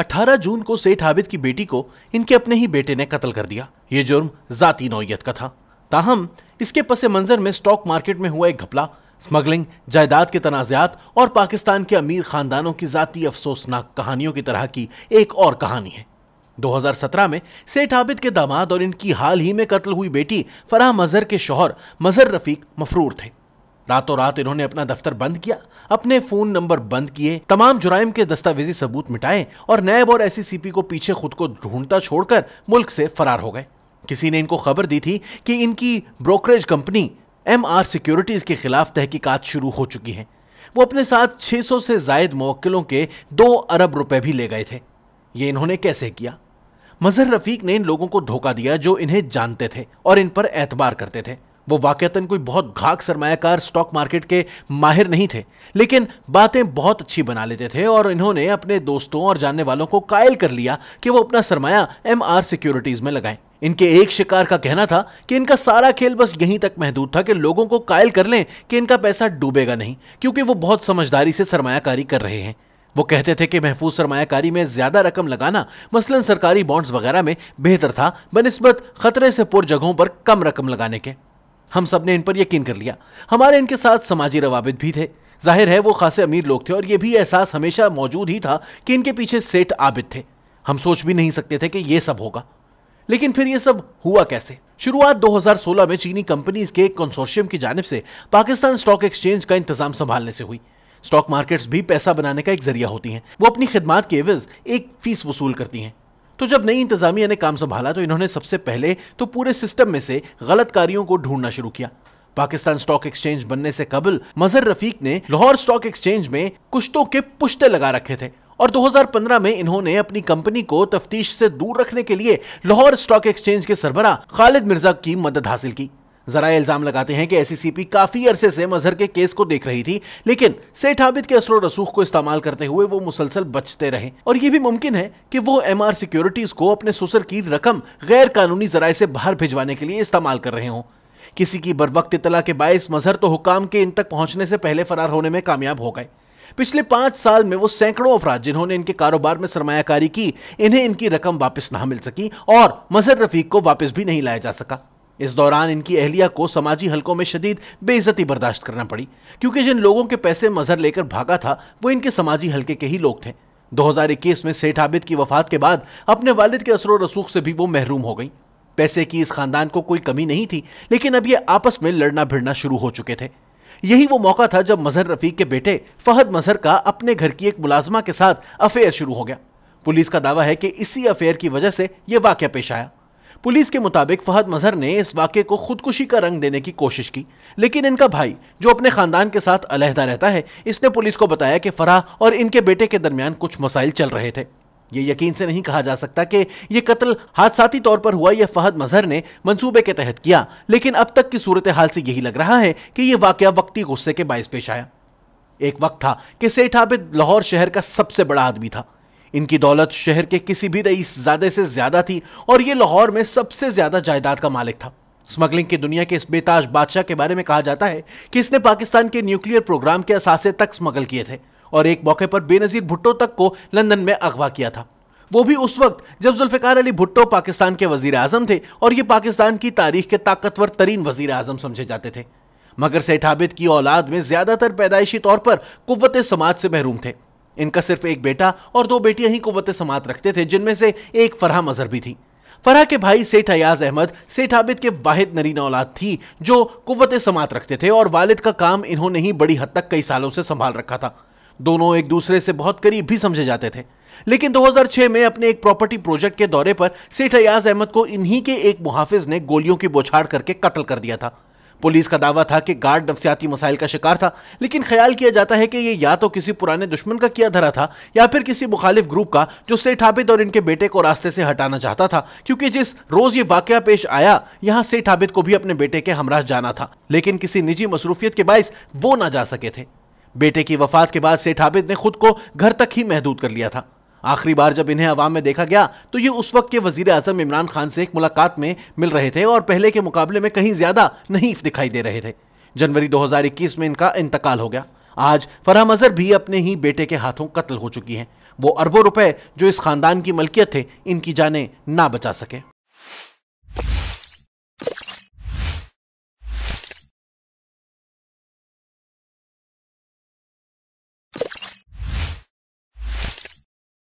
18 जून को सेठ आबिद की बेटी को इनके अपने ही बेटे ने कत्ल कर दिया ये जुर्म जाती नौयत का था ताहम इसके पस मंजर में स्टॉक मार्केट में हुआ एक घपला स्मगलिंग जायदाद के तनाज़ात और पाकिस्तान के अमीर खानदानों की ज़ाती अफसोसनाक कहानियों की तरह की एक और कहानी है 2017 में सेठ आबिद के दामाद और इनकी हाल ही में कत्ल हुई बेटी फराह मजहर के शोहर मजहर रफीक मफरूर थे रातों रात इन्होंने अपना दफ्तर बंद किया अपने फोन नंबर बंद किए तमाम जुराइम के दस्तावेजी सबूत मिटाए और नैब और एस को पीछे खुद को ढूंढता छोड़कर मुल्क से फरार हो गए किसी ने इनको खबर दी थी कि इनकी brokerage company M R securities के खिलाफ तहकीकात शुरू हो चुकी है वो अपने साथ 600 से जायद मवक्लों के दो अरब रुपए भी ले गए थे ये इन्होंने कैसे किया मजहर रफीक ने इन लोगों को धोखा दिया जो इन्हें जानते थे और इन पर एतबार करते थे वो वाक़ता कोई बहुत घाक सरमायाकार स्टॉक मार्केट के माहिर नहीं थे लेकिन बातें बहुत अच्छी बना लेते थे और इन्होंने अपने दोस्तों और जानने वालों को कायल कर लिया कि वो अपना सरमाया एम आर सिक्योरिटीज़ में लगाएं इनके एक शिकार का कहना था कि इनका सारा खेल बस यहीं तक महदूद था कि लोगों को कायल कर लें कि इनका पैसा डूबेगा नहीं क्योंकि वो बहुत समझदारी से सरमाकारी कर रहे हैं वो कहते थे कि महफूज सरमाकारी में ज़्यादा रकम लगाना मसलन सरकारी बॉन्ड्स वगैरह में बेहतर था बनस्बत खतरे से पुर जगहों पर कम रकम लगाने के हम सब ने इन पर यकीन कर लिया हमारे इनके साथ समाजी रवाबित भी थे जाहिर है वो खासे अमीर लोग थे और ये भी एहसास हमेशा मौजूद ही था कि इनके पीछे सेठ आबिद थे हम सोच भी नहीं सकते थे कि ये सब होगा लेकिन फिर ये सब हुआ कैसे शुरुआत 2016 में चीनी कंपनीज के एक कंसोर्शियम की जानब से पाकिस्तान स्टॉक एक्सचेंज का इंतजाम संभालने से हुई स्टॉक मार्केट्स भी पैसा बनाने का एक जरिया होती हैं वो अपनी खिदमात के एवज एक फीस वसूल करती हैं तो जब नई इंतजामिया ने काम संभाला तो इन्होंने सबसे पहले तो पूरे सिस्टम में से गलत कार्यों को ढूंढना शुरू किया पाकिस्तान स्टॉक एक्सचेंज बनने से कबल मजहर रफीक ने लाहौर स्टॉक एक्सचेंज में कुश्तों के पुश्ते लगा रखे थे और 2015 में इन्होंने अपनी कंपनी को तफ्तीश से दूर रखने के लिए लाहौर स्टॉक एक्सचेंज के सरबरा खालिद मिर्जा की मदद हासिल की जरा इल्जाम लगाते हैं कि एसीसीपी e काफी अरसे से मजहर के केस को देख रही थी लेकिन सेठ आबिद के असर रसूख को इस्तेमाल करते हुए वो मुसलसल बचते रहे और ये भी मुमकिन है कि वो एम आर सिक्योरिटीज को अपने सुसर की रकम गैर कानूनी जराये से बाहर भिजवाने के लिए इस्तेमाल कर रहे हों किसी की बर इतला के बायस मजहर तो हुकाम के इन तक पहुंचने से पहले फरार होने में कामयाब हो गए पिछले पांच साल में वो सैकड़ों अफरा जिन्होंने इनके कारोबार में सरमाकारी की इन्हें इनकी रकम वापस ना मिल सकी और मजहर रफीक को वापस भी नहीं लाया जा सका इस दौरान इनकी अहलिया को समाजी हलकों में शदीद बेइज्जती बर्दाश्त करना पड़ी क्योंकि जिन लोगों के पैसे मजहर लेकर भागा था वो इनके समाजी हलके के ही लोग थे 2021 में सेठ आबिद की वफात के बाद अपने वालिद के असर रसूख से भी वो महरूम हो गई पैसे की इस खानदान को कोई कमी नहीं थी लेकिन अब ये आपस में लड़ना भिड़ना शुरू हो चुके थे यही वो मौका था जब मजहर रफीक के बेटे फहद मजहर का अपने घर की एक मुलाजमा के साथ अफेयर शुरू हो गया पुलिस का दावा है कि इसी अफेयर की वजह से यह वाक्य पेश आया पुलिस के मुताबिक फहद मजहर ने इस वाक़े को खुदकुशी का रंग देने की कोशिश की लेकिन इनका भाई जो अपने खानदान के साथ अलहदा रहता है इसने पुलिस को बताया कि फराह और इनके बेटे के दरमियान कुछ मसाइल चल रहे थे ये यकीन से नहीं कहा जा सकता कि यह कत्ल हादसाती तौर पर हुआ यह फहद मजहर ने मंसूबे के तहत किया लेकिन अब तक की सूरत हाल से यही लग रहा है कि यह वाक्य वक्ती गुस्से के बायस पेश आया एक वक्त था कि सेठ आबिद लाहौर शहर का सबसे बड़ा आदमी था इनकी दौलत शहर के किसी भी ज्यादा से ज्यादा थी और ये लाहौर में सबसे ज्यादा जायदाद का मालिक था स्मगलिंग की दुनिया के इस बेताज बादशाह के बारे में कहा जाता है कि इसने पाकिस्तान के न्यूक्लियर प्रोग्राम के असासे तक स्मगल किए थे और एक मौके पर बेनजीर भुट्टो तक को लंदन में अगवा किया था वो भी उस वक्त जब जुल्फ़िकार अली भुट्टो पाकिस्तान के वजीर आजम थे और ये पाकिस्तान की तारीख के ताकतवर तरीन वजीर आजम समझे जाते थे मगर सेठ की औलाद में ज़्यादातर पैदाइशी तौर पर कुत समाज से महरूम थे इनका सिर्फ एक बेटा और दो बेटियां ही कुत समात रखते थे जिनमें से एक फरहा मजहर भी थी फरहा के भाई सेठ अयाज अहमद सेठ आबिद के वाहिद नरीना औलाद थी जो कुत समात रखते थे और वालिद का काम इन्होंने ही बड़ी हद तक कई सालों से संभाल रखा था दोनों एक दूसरे से बहुत करीब भी समझे जाते थे लेकिन 2006 में अपने एक प्रॉपर्टी प्रोजेक्ट के दौरे पर सेठ अयाज अहमद को इन्हीं के एक मुहाफिज ने गोलियों की बौछाड़ करके कत्ल कर दिया था पुलिस का दावा था कि गार्ड नफसियाती मसाइल का शिकार था लेकिन ख्याल किया जाता है कि ये या तो किसी पुराने दुश्मन का किया धरा था या फिर किसी मुखालिफ ग्रुप का जो सेठ आबिद और इनके बेटे को रास्ते से हटाना चाहता था क्योंकि जिस रोज ये वाक्य पेश आया यहाँ सेठ आबिद को भी अपने बेटे के हमराह जाना था लेकिन किसी निजी मसरूफियत के बायस वो ना जा सके थे बेटे की वफात के बाद सेठ आबिद ने खुद को घर तक ही महदूद कर लिया था आखिरी बार जब इन्हें अवाम में देखा गया तो ये उस वक्त के वजीर अजम इमरान खान से एक मुलाकात में मिल रहे थे और पहले के मुकाबले में कहीं ज़्यादा नहीं दिखाई दे रहे थे जनवरी 2021 में इनका इंतकाल हो गया आज फरहम अजहर भी अपने ही बेटे के हाथों कत्ल हो चुकी हैं वो अरबों रुपए जो इस खानदान की मलकियत थे इनकी जाने ना बचा सके